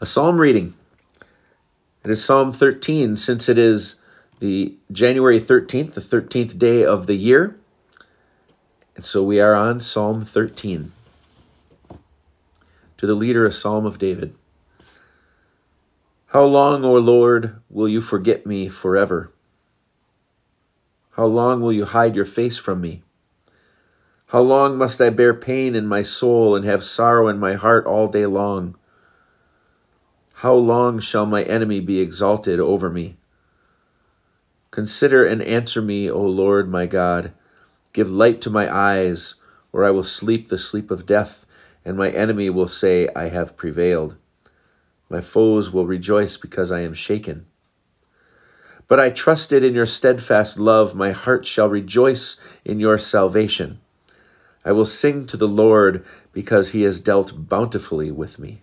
a psalm reading. It is Psalm 13, since it is the January 13th, the 13th day of the year. And so we are on Psalm 13. To the leader, a psalm of David. How long, O Lord, will you forget me forever? How long will you hide your face from me? How long must I bear pain in my soul and have sorrow in my heart all day long? How long shall my enemy be exalted over me? Consider and answer me, O Lord my God. Give light to my eyes, or I will sleep the sleep of death, and my enemy will say, I have prevailed. My foes will rejoice because I am shaken. But I trusted in your steadfast love. My heart shall rejoice in your salvation. I will sing to the Lord because he has dealt bountifully with me.